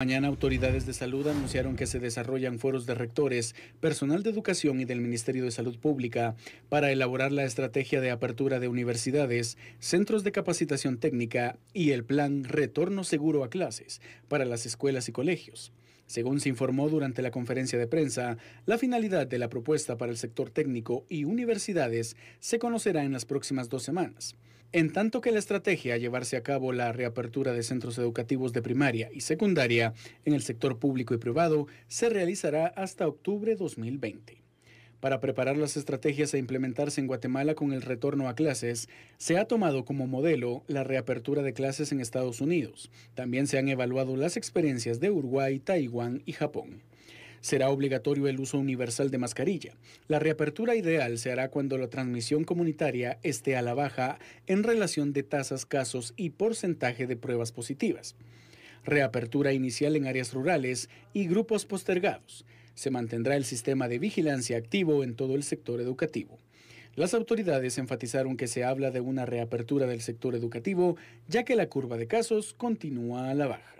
Mañana autoridades de salud anunciaron que se desarrollan foros de rectores, personal de educación y del Ministerio de Salud Pública para elaborar la estrategia de apertura de universidades, centros de capacitación técnica y el plan Retorno Seguro a Clases para las escuelas y colegios. Según se informó durante la conferencia de prensa, la finalidad de la propuesta para el sector técnico y universidades se conocerá en las próximas dos semanas. En tanto que la estrategia a llevarse a cabo la reapertura de centros educativos de primaria y secundaria en el sector público y privado se realizará hasta octubre 2020. Para preparar las estrategias a e implementarse en Guatemala con el retorno a clases, se ha tomado como modelo la reapertura de clases en Estados Unidos. También se han evaluado las experiencias de Uruguay, Taiwán y Japón. Será obligatorio el uso universal de mascarilla. La reapertura ideal se hará cuando la transmisión comunitaria esté a la baja en relación de tasas, casos y porcentaje de pruebas positivas. Reapertura inicial en áreas rurales y grupos postergados se mantendrá el sistema de vigilancia activo en todo el sector educativo. Las autoridades enfatizaron que se habla de una reapertura del sector educativo, ya que la curva de casos continúa a la baja.